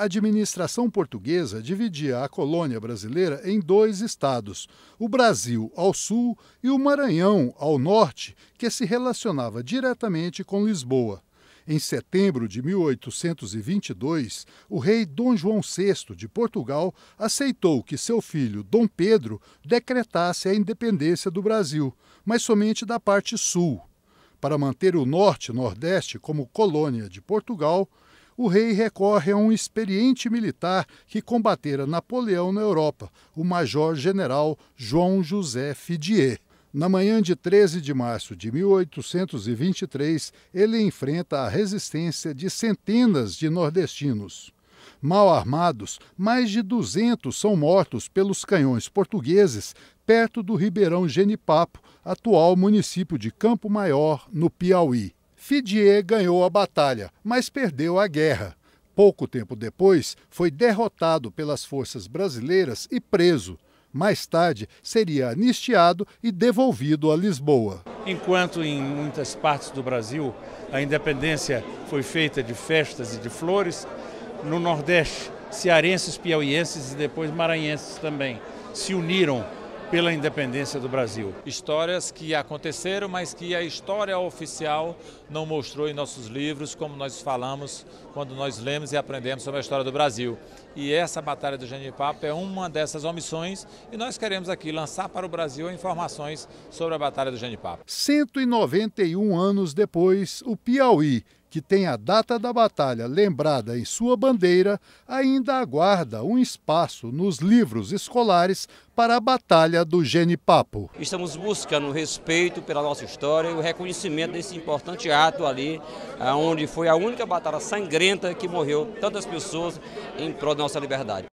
a administração portuguesa dividia a colônia brasileira em dois estados, o Brasil ao sul e o Maranhão ao norte, que se relacionava diretamente com Lisboa. Em setembro de 1822, o rei Dom João VI de Portugal aceitou que seu filho Dom Pedro decretasse a independência do Brasil, mas somente da parte sul. Para manter o norte-nordeste como colônia de Portugal, o rei recorre a um experiente militar que combatera Napoleão na Europa, o major-general João José Fidier. Na manhã de 13 de março de 1823, ele enfrenta a resistência de centenas de nordestinos. Mal armados, mais de 200 são mortos pelos canhões portugueses perto do Ribeirão Genipapo, atual município de Campo Maior, no Piauí. Fidier ganhou a batalha, mas perdeu a guerra. Pouco tempo depois, foi derrotado pelas forças brasileiras e preso. Mais tarde, seria anistiado e devolvido a Lisboa. Enquanto em muitas partes do Brasil a independência foi feita de festas e de flores, no Nordeste, cearenses, piauienses e depois maranhenses também se uniram pela independência do Brasil. Histórias que aconteceram, mas que a história oficial não mostrou em nossos livros, como nós falamos quando nós lemos e aprendemos sobre a história do Brasil. E essa Batalha do Genipapo é uma dessas omissões e nós queremos aqui lançar para o Brasil informações sobre a Batalha do Genipapo. 191 anos depois, o Piauí que tem a data da batalha lembrada em sua bandeira, ainda aguarda um espaço nos livros escolares para a Batalha do Genipapo. Estamos buscando respeito pela nossa história e o reconhecimento desse importante ato ali, onde foi a única batalha sangrenta que morreu tantas pessoas em prol da nossa liberdade.